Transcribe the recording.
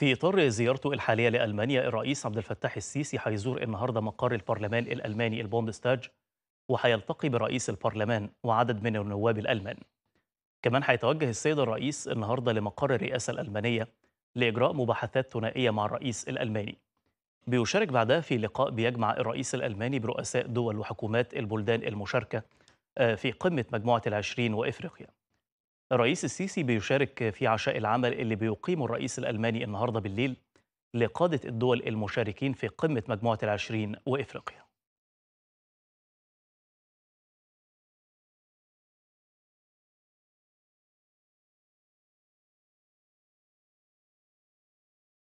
في إطار زيارته الحالية لألمانيا الرئيس عبد الفتاح السيسي هيزور النهاردة مقر البرلمان الألماني البوندستاج وهيلتقي برئيس البرلمان وعدد من النواب الألمان كمان هيتوجه السيد الرئيس النهاردة لمقر الرئاسة الألمانية لإجراء مباحثات ثنائية مع الرئيس الألماني بيشارك بعدها في لقاء بيجمع الرئيس الألماني برؤساء دول وحكومات البلدان المشاركة آه، في قمة مجموعة العشرين وإفريقيا الرئيس السيسي بيشارك في عشاء العمل اللي بيقيمه الرئيس الألماني النهاردة بالليل لقادة الدول المشاركين في قمة مجموعة العشرين وإفريقيا